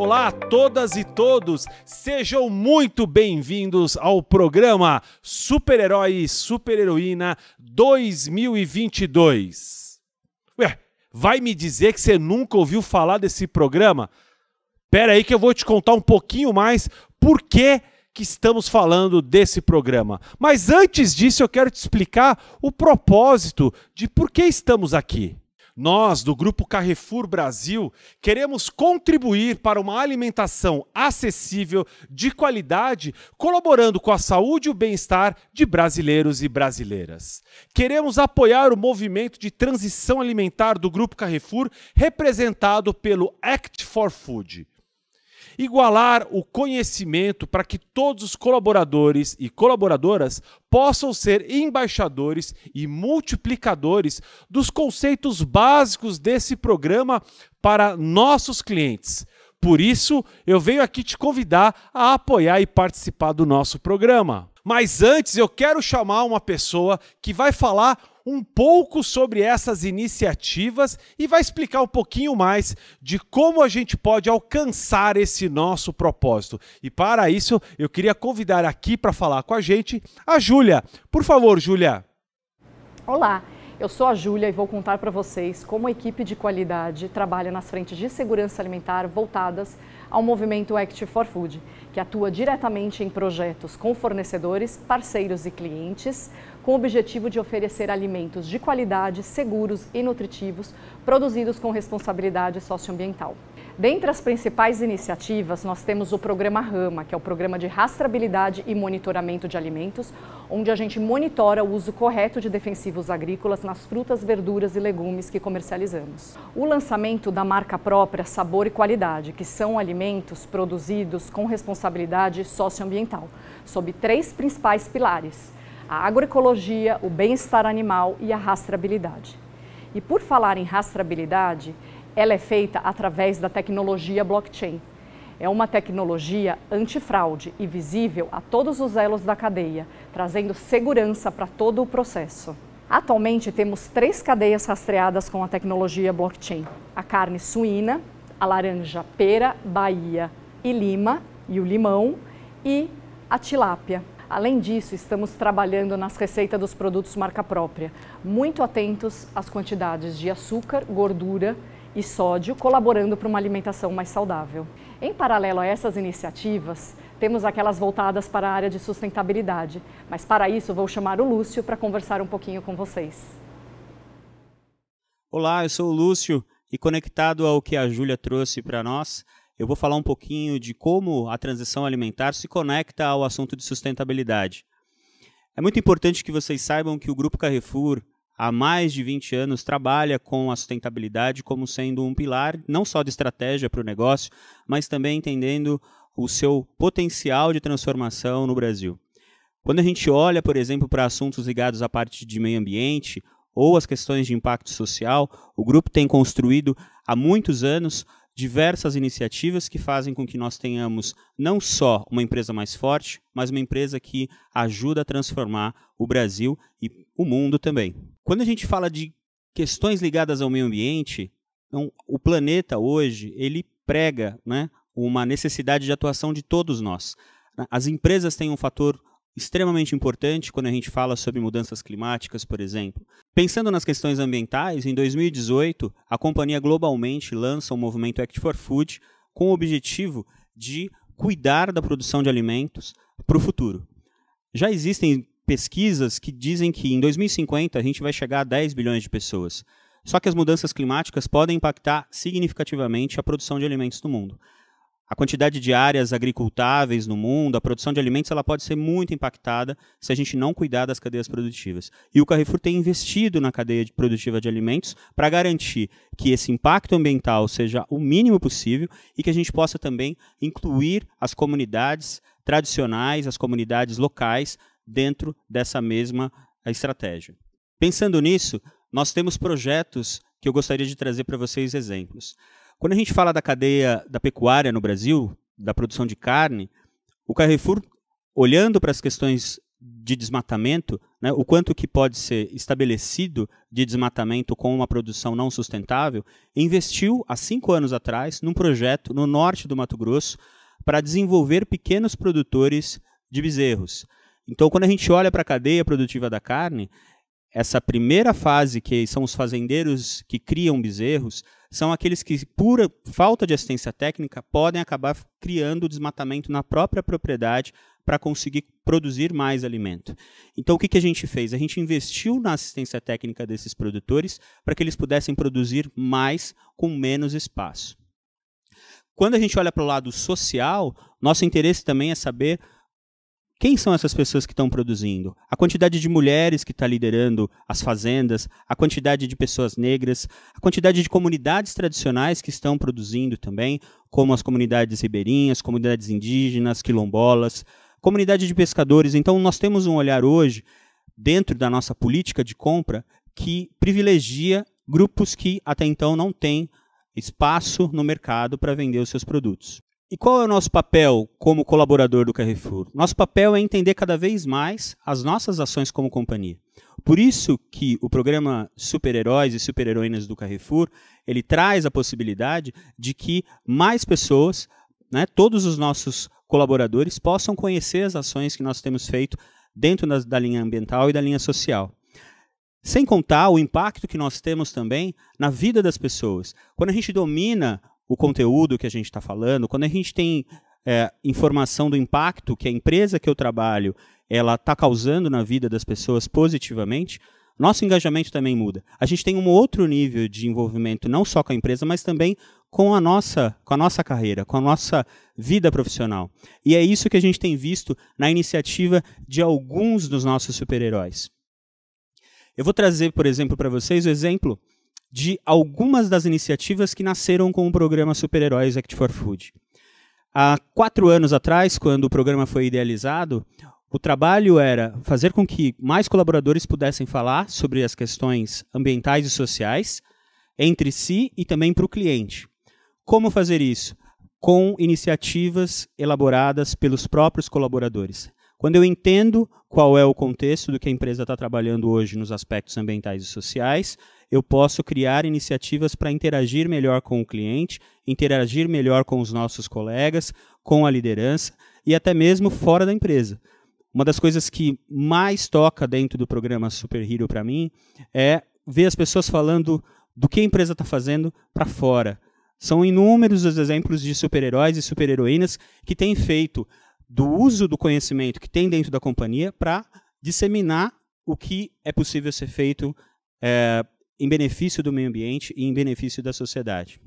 Olá a todas e todos, sejam muito bem-vindos ao programa Super-Herói e Super-Heroína 2022. Ué, vai me dizer que você nunca ouviu falar desse programa? Pera aí que eu vou te contar um pouquinho mais por que que estamos falando desse programa. Mas antes disso, eu quero te explicar o propósito de por que estamos aqui. Nós, do Grupo Carrefour Brasil, queremos contribuir para uma alimentação acessível, de qualidade, colaborando com a saúde e o bem-estar de brasileiros e brasileiras. Queremos apoiar o movimento de transição alimentar do Grupo Carrefour, representado pelo Act for Food igualar o conhecimento para que todos os colaboradores e colaboradoras possam ser embaixadores e multiplicadores dos conceitos básicos desse programa para nossos clientes. Por isso, eu venho aqui te convidar a apoiar e participar do nosso programa. Mas antes, eu quero chamar uma pessoa que vai falar um pouco sobre essas iniciativas e vai explicar um pouquinho mais de como a gente pode alcançar esse nosso propósito. E para isso, eu queria convidar aqui para falar com a gente a Júlia. Por favor, Júlia. Olá. Eu sou a Júlia e vou contar para vocês como a equipe de qualidade trabalha nas frentes de segurança alimentar voltadas ao movimento Act for Food, que atua diretamente em projetos com fornecedores, parceiros e clientes, com o objetivo de oferecer alimentos de qualidade, seguros e nutritivos, produzidos com responsabilidade socioambiental. Dentre as principais iniciativas, nós temos o programa RAMA, que é o Programa de Rastreabilidade e Monitoramento de Alimentos, onde a gente monitora o uso correto de defensivos agrícolas nas frutas, verduras e legumes que comercializamos. O lançamento da marca própria Sabor e Qualidade, que são alimentos produzidos com responsabilidade socioambiental, sob três principais pilares: a agroecologia, o bem-estar animal e a rastreabilidade. E por falar em rastreabilidade, ela é feita através da tecnologia blockchain. É uma tecnologia antifraude e visível a todos os elos da cadeia, trazendo segurança para todo o processo. Atualmente temos três cadeias rastreadas com a tecnologia blockchain: a carne suína, a laranja pera, Bahia e Lima, e o limão, e a tilápia. Além disso, estamos trabalhando nas receitas dos produtos marca própria, muito atentos às quantidades de açúcar, gordura e sódio, colaborando para uma alimentação mais saudável. Em paralelo a essas iniciativas, temos aquelas voltadas para a área de sustentabilidade, mas para isso vou chamar o Lúcio para conversar um pouquinho com vocês. Olá, eu sou o Lúcio e conectado ao que a Júlia trouxe para nós, eu vou falar um pouquinho de como a transição alimentar se conecta ao assunto de sustentabilidade. É muito importante que vocês saibam que o Grupo Carrefour há mais de 20 anos trabalha com a sustentabilidade como sendo um pilar não só de estratégia para o negócio, mas também entendendo o seu potencial de transformação no Brasil. Quando a gente olha, por exemplo, para assuntos ligados à parte de meio ambiente ou as questões de impacto social, o grupo tem construído há muitos anos diversas iniciativas que fazem com que nós tenhamos não só uma empresa mais forte, mas uma empresa que ajuda a transformar o Brasil e o mundo também. Quando a gente fala de questões ligadas ao meio ambiente, então, o planeta hoje ele prega né, uma necessidade de atuação de todos nós. As empresas têm um fator extremamente importante quando a gente fala sobre mudanças climáticas, por exemplo. Pensando nas questões ambientais, em 2018, a companhia globalmente lança o um movimento Act for Food com o objetivo de cuidar da produção de alimentos para o futuro. Já existem pesquisas que dizem que em 2050 a gente vai chegar a 10 bilhões de pessoas. Só que as mudanças climáticas podem impactar significativamente a produção de alimentos no mundo. A quantidade de áreas agricultáveis no mundo, a produção de alimentos, ela pode ser muito impactada se a gente não cuidar das cadeias produtivas. E o Carrefour tem investido na cadeia produtiva de alimentos para garantir que esse impacto ambiental seja o mínimo possível e que a gente possa também incluir as comunidades tradicionais, as comunidades locais, dentro dessa mesma eh, estratégia. Pensando nisso, nós temos projetos que eu gostaria de trazer para vocês exemplos. Quando a gente fala da cadeia da pecuária no Brasil, da produção de carne, o Carrefour, olhando para as questões de desmatamento, né, o quanto que pode ser estabelecido de desmatamento com uma produção não sustentável, investiu há cinco anos atrás num projeto no norte do Mato Grosso para desenvolver pequenos produtores de bezerros. Então, quando a gente olha para a cadeia produtiva da carne, essa primeira fase, que são os fazendeiros que criam bezerros, são aqueles que, por falta de assistência técnica, podem acabar criando desmatamento na própria propriedade para conseguir produzir mais alimento. Então, o que, que a gente fez? A gente investiu na assistência técnica desses produtores para que eles pudessem produzir mais com menos espaço. Quando a gente olha para o lado social, nosso interesse também é saber quem são essas pessoas que estão produzindo? A quantidade de mulheres que está liderando as fazendas, a quantidade de pessoas negras, a quantidade de comunidades tradicionais que estão produzindo também, como as comunidades ribeirinhas, comunidades indígenas, quilombolas, comunidade de pescadores. Então, nós temos um olhar hoje, dentro da nossa política de compra, que privilegia grupos que até então não têm espaço no mercado para vender os seus produtos. E qual é o nosso papel como colaborador do Carrefour? Nosso papel é entender cada vez mais as nossas ações como companhia. Por isso que o programa Super-Heróis e Super-Heroínas do Carrefour, ele traz a possibilidade de que mais pessoas, né, todos os nossos colaboradores possam conhecer as ações que nós temos feito dentro da linha ambiental e da linha social. Sem contar o impacto que nós temos também na vida das pessoas. Quando a gente domina o conteúdo que a gente está falando, quando a gente tem é, informação do impacto que a empresa que eu trabalho ela está causando na vida das pessoas positivamente, nosso engajamento também muda. A gente tem um outro nível de envolvimento não só com a empresa, mas também com a nossa, com a nossa carreira, com a nossa vida profissional. E é isso que a gente tem visto na iniciativa de alguns dos nossos super-heróis. Eu vou trazer, por exemplo, para vocês o exemplo de algumas das iniciativas que nasceram com o programa Super-Heróis Act for Food. Há quatro anos atrás, quando o programa foi idealizado, o trabalho era fazer com que mais colaboradores pudessem falar sobre as questões ambientais e sociais entre si e também para o cliente. Como fazer isso? Com iniciativas elaboradas pelos próprios colaboradores. Quando eu entendo qual é o contexto do que a empresa está trabalhando hoje nos aspectos ambientais e sociais, eu posso criar iniciativas para interagir melhor com o cliente, interagir melhor com os nossos colegas, com a liderança e até mesmo fora da empresa. Uma das coisas que mais toca dentro do programa Super Hero para mim é ver as pessoas falando do que a empresa está fazendo para fora. São inúmeros os exemplos de super-heróis e super-heroínas que têm feito do uso do conhecimento que tem dentro da companhia para disseminar o que é possível ser feito é, em benefício do meio ambiente e em benefício da sociedade.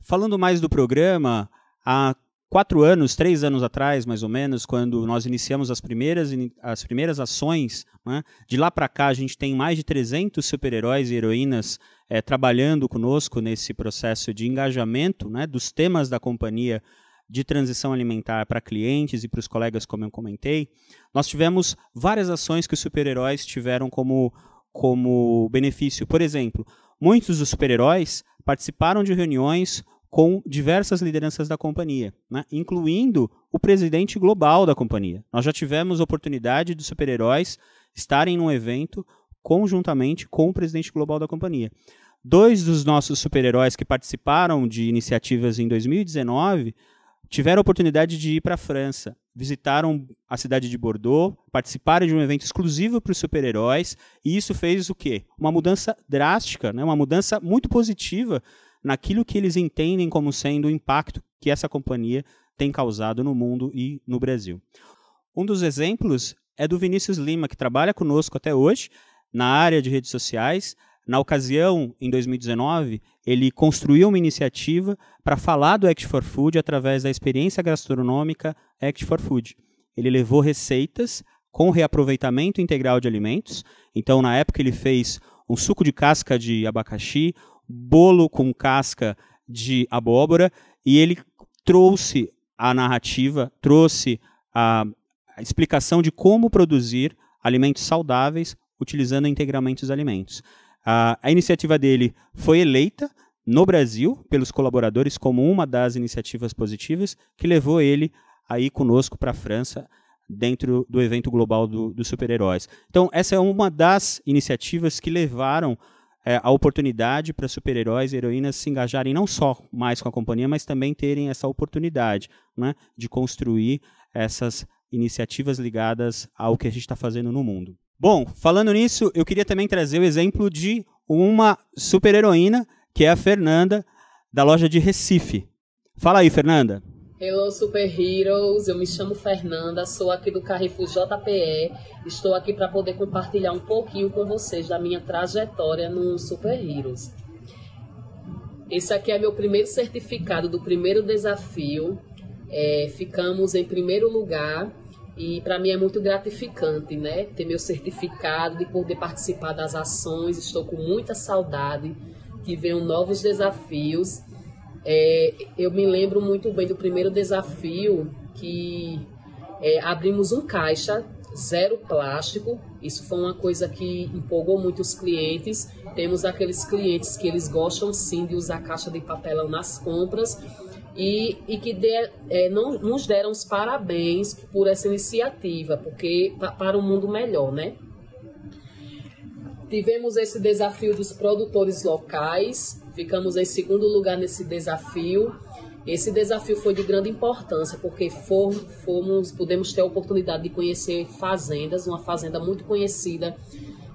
Falando mais do programa, há quatro anos, três anos atrás, mais ou menos, quando nós iniciamos as primeiras, as primeiras ações, né? de lá para cá a gente tem mais de 300 super-heróis e heroínas é, trabalhando conosco nesse processo de engajamento né? dos temas da companhia de transição alimentar para clientes e para os colegas, como eu comentei, nós tivemos várias ações que os super-heróis tiveram como como benefício. Por exemplo, muitos dos super-heróis participaram de reuniões com diversas lideranças da companhia, né? incluindo o presidente global da companhia. Nós já tivemos oportunidade de super-heróis estarem num evento conjuntamente com o presidente global da companhia. Dois dos nossos super-heróis que participaram de iniciativas em 2019 tiveram a oportunidade de ir para a França, visitaram a cidade de Bordeaux, participaram de um evento exclusivo para os super-heróis, e isso fez o quê? Uma mudança drástica, né? uma mudança muito positiva naquilo que eles entendem como sendo o impacto que essa companhia tem causado no mundo e no Brasil. Um dos exemplos é do Vinícius Lima, que trabalha conosco até hoje na área de redes sociais, na ocasião, em 2019, ele construiu uma iniciativa para falar do Act for Food através da experiência gastronômica Act for Food. Ele levou receitas com reaproveitamento integral de alimentos. Então, na época, ele fez um suco de casca de abacaxi, bolo com casca de abóbora, e ele trouxe a narrativa, trouxe a, a explicação de como produzir alimentos saudáveis utilizando integralmente os alimentos. A, a iniciativa dele foi eleita no Brasil pelos colaboradores como uma das iniciativas positivas que levou ele aí conosco para a França dentro do evento global dos do super-heróis. Então, essa é uma das iniciativas que levaram é, a oportunidade para super-heróis e heroínas se engajarem não só mais com a companhia, mas também terem essa oportunidade né, de construir essas iniciativas ligadas ao que a gente está fazendo no mundo. Bom, falando nisso, eu queria também trazer o exemplo de uma super-heroína, que é a Fernanda, da loja de Recife. Fala aí, Fernanda. Hello, Super Heroes. Eu me chamo Fernanda, sou aqui do Carrefour JPE. Estou aqui para poder compartilhar um pouquinho com vocês da minha trajetória no Super Heroes. Esse aqui é meu primeiro certificado do primeiro desafio. É, ficamos em primeiro lugar e para mim é muito gratificante, né? Ter meu certificado, de poder participar das ações. Estou com muita saudade, que venham novos desafios. É, eu me lembro muito bem do primeiro desafio que é, abrimos um caixa zero plástico. Isso foi uma coisa que empolgou muito os clientes. Temos aqueles clientes que eles gostam sim de usar caixa de papelão nas compras e, e que de, é, não, nos deram os parabéns por essa iniciativa, porque para um mundo melhor, né? Tivemos esse desafio dos produtores locais, ficamos em segundo lugar nesse desafio. Esse desafio foi de grande importância, porque fomos, pudemos ter a oportunidade de conhecer fazendas, uma fazenda muito conhecida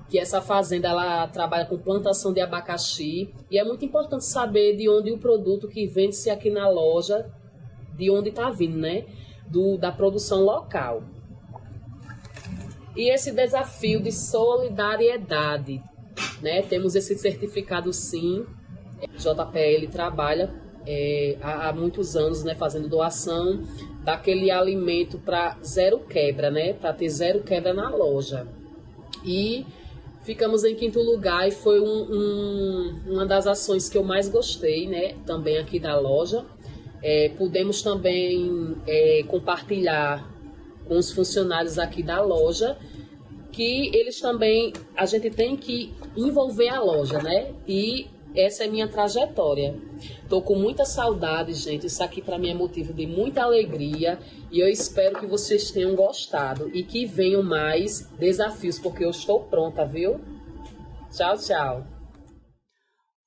que essa fazenda ela trabalha com plantação de abacaxi e é muito importante saber de onde o produto que vende-se aqui na loja, de onde está vindo, né? Do, da produção local. E esse desafio de solidariedade, né? Temos esse certificado sim. JPL trabalha é, há, há muitos anos, né, fazendo doação daquele alimento para zero quebra, né? Para ter zero quebra na loja. E Ficamos em quinto lugar e foi um, um, uma das ações que eu mais gostei, né? Também aqui da loja. É, pudemos também é, compartilhar com os funcionários aqui da loja que eles também a gente tem que envolver a loja, né? E essa é minha trajetória. Tô com muita saudade, gente. Isso aqui para mim é motivo de muita alegria e eu espero que vocês tenham gostado e que venham mais desafios, porque eu estou pronta, viu? Tchau, tchau.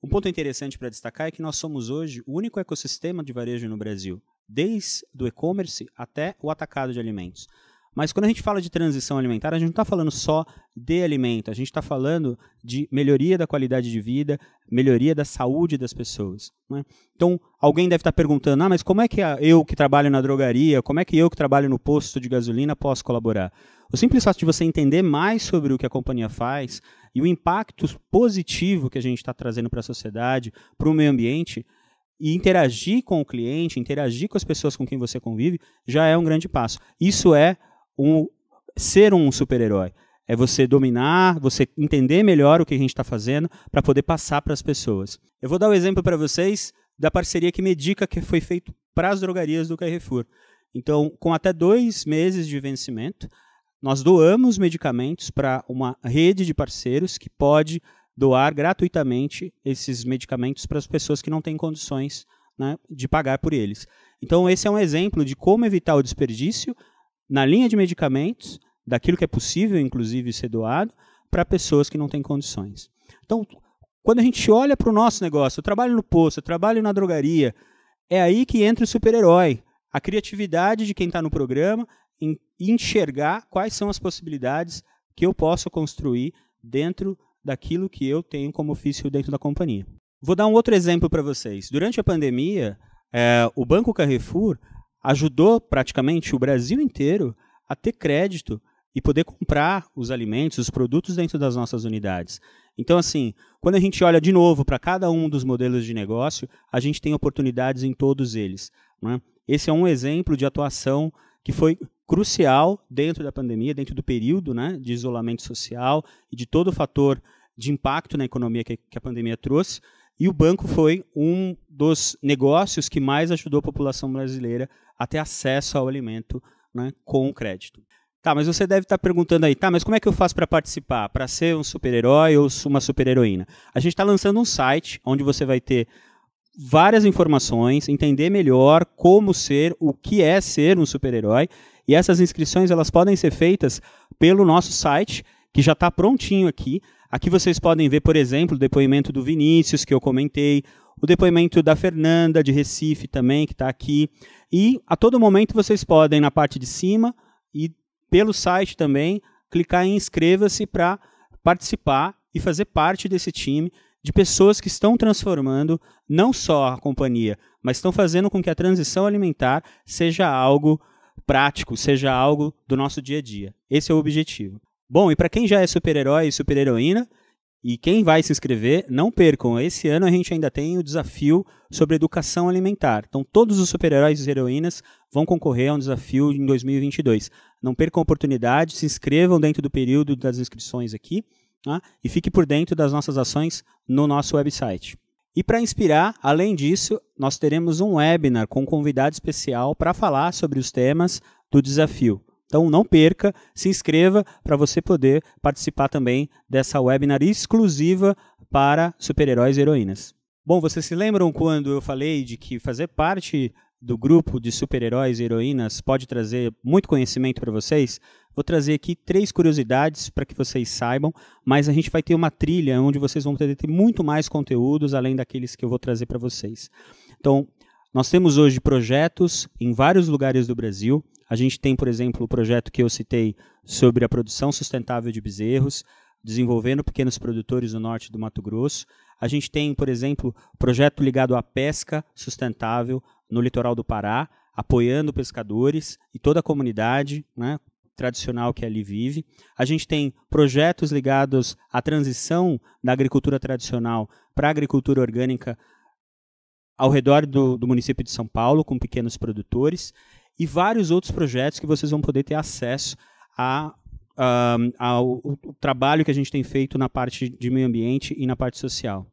Um ponto interessante para destacar é que nós somos hoje o único ecossistema de varejo no Brasil, desde o e-commerce até o atacado de alimentos. Mas quando a gente fala de transição alimentar, a gente não está falando só de alimento, a gente está falando de melhoria da qualidade de vida, melhoria da saúde das pessoas. Né? Então, alguém deve estar tá perguntando: ah, mas como é que eu que trabalho na drogaria, como é que eu que trabalho no posto de gasolina posso colaborar? O simples fato de você entender mais sobre o que a companhia faz e o impacto positivo que a gente está trazendo para a sociedade, para o meio ambiente, e interagir com o cliente, interagir com as pessoas com quem você convive, já é um grande passo. Isso é um, ser um super-herói. É você dominar, você entender melhor o que a gente está fazendo para poder passar para as pessoas. Eu vou dar um exemplo para vocês da parceria que Medica, que foi feito para as drogarias do Carrefour. Então, com até dois meses de vencimento, nós doamos medicamentos para uma rede de parceiros que pode doar gratuitamente esses medicamentos para as pessoas que não têm condições né, de pagar por eles. Então, esse é um exemplo de como evitar o desperdício na linha de medicamentos, daquilo que é possível, inclusive, ser doado, para pessoas que não têm condições. Então, quando a gente olha para o nosso negócio, eu trabalho no posto, eu trabalho na drogaria, é aí que entra o super-herói, a criatividade de quem está no programa, em enxergar quais são as possibilidades que eu posso construir dentro daquilo que eu tenho como ofício dentro da companhia. Vou dar um outro exemplo para vocês. Durante a pandemia, é, o Banco Carrefour ajudou praticamente o Brasil inteiro a ter crédito e poder comprar os alimentos, os produtos dentro das nossas unidades. Então, assim, quando a gente olha de novo para cada um dos modelos de negócio, a gente tem oportunidades em todos eles. Né? Esse é um exemplo de atuação que foi crucial dentro da pandemia, dentro do período né, de isolamento social e de todo o fator de impacto na economia que, que a pandemia trouxe, e o banco foi um dos negócios que mais ajudou a população brasileira a ter acesso ao alimento né, com o crédito. Tá, mas você deve estar perguntando aí, tá, mas como é que eu faço para participar? Para ser um super-herói ou uma super-heroína? A gente está lançando um site onde você vai ter várias informações, entender melhor como ser, o que é ser um super-herói. E essas inscrições elas podem ser feitas pelo nosso site, que já está prontinho aqui. Aqui vocês podem ver, por exemplo, o depoimento do Vinícius, que eu comentei, o depoimento da Fernanda, de Recife também, que está aqui. E a todo momento vocês podem, na parte de cima e pelo site também, clicar em inscreva-se para participar e fazer parte desse time de pessoas que estão transformando não só a companhia, mas estão fazendo com que a transição alimentar seja algo prático, seja algo do nosso dia a dia. Esse é o objetivo. Bom, e para quem já é super-herói e super-heroína, e quem vai se inscrever, não percam. Esse ano a gente ainda tem o desafio sobre educação alimentar. Então, todos os super-heróis e heroínas vão concorrer a um desafio em 2022. Não percam a oportunidade, se inscrevam dentro do período das inscrições aqui tá? e fique por dentro das nossas ações no nosso website. E para inspirar, além disso, nós teremos um webinar com um convidado especial para falar sobre os temas do desafio. Então não perca, se inscreva para você poder participar também dessa webinar exclusiva para super-heróis e heroínas. Bom, vocês se lembram quando eu falei de que fazer parte do grupo de super-heróis e heroínas pode trazer muito conhecimento para vocês? Vou trazer aqui três curiosidades para que vocês saibam, mas a gente vai ter uma trilha onde vocês vão poder ter muito mais conteúdos além daqueles que eu vou trazer para vocês. Então, nós temos hoje projetos em vários lugares do Brasil a gente tem, por exemplo, o projeto que eu citei sobre a produção sustentável de bezerros, desenvolvendo pequenos produtores no norte do Mato Grosso. A gente tem, por exemplo, projeto ligado à pesca sustentável no litoral do Pará, apoiando pescadores e toda a comunidade né, tradicional que ali vive. A gente tem projetos ligados à transição da agricultura tradicional para a agricultura orgânica ao redor do, do município de São Paulo, com pequenos produtores e vários outros projetos que vocês vão poder ter acesso a, ao, ao trabalho que a gente tem feito na parte de meio ambiente e na parte social.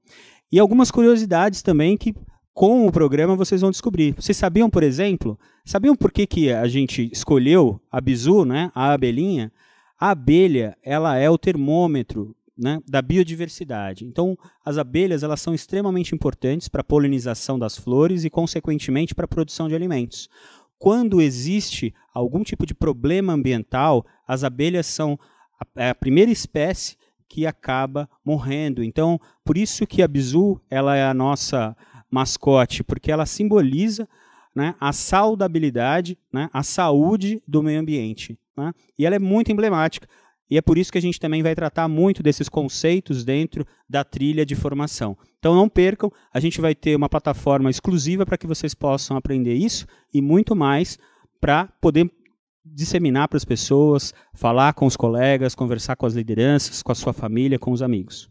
E algumas curiosidades também que com o programa vocês vão descobrir. Vocês sabiam, por exemplo, sabiam por que, que a gente escolheu a bizu, né, a abelhinha? A abelha, ela é o termômetro né, da biodiversidade. Então, as abelhas elas são extremamente importantes para a polinização das flores e, consequentemente, para a produção de alimentos quando existe algum tipo de problema ambiental, as abelhas são a, é a primeira espécie que acaba morrendo. Então, por isso que a Bizu ela é a nossa mascote, porque ela simboliza né, a saudabilidade, né, a saúde do meio ambiente. Né? E ela é muito emblemática. E é por isso que a gente também vai tratar muito desses conceitos dentro da trilha de formação. Então não percam, a gente vai ter uma plataforma exclusiva para que vocês possam aprender isso e muito mais para poder disseminar para as pessoas, falar com os colegas, conversar com as lideranças, com a sua família, com os amigos.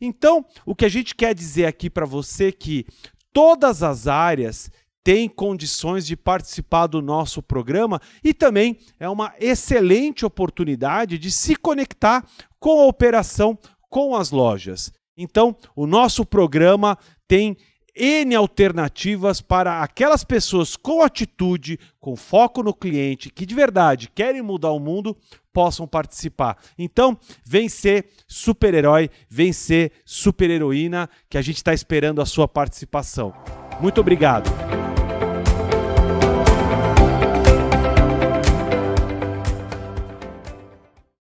Então, o que a gente quer dizer aqui para você é que todas as áreas tem condições de participar do nosso programa e também é uma excelente oportunidade de se conectar com a operação com as lojas. Então, o nosso programa tem N alternativas para aquelas pessoas com atitude, com foco no cliente, que de verdade querem mudar o mundo, possam participar. Então, vem ser super-herói, vem ser super-heroína, que a gente está esperando a sua participação. Muito obrigado!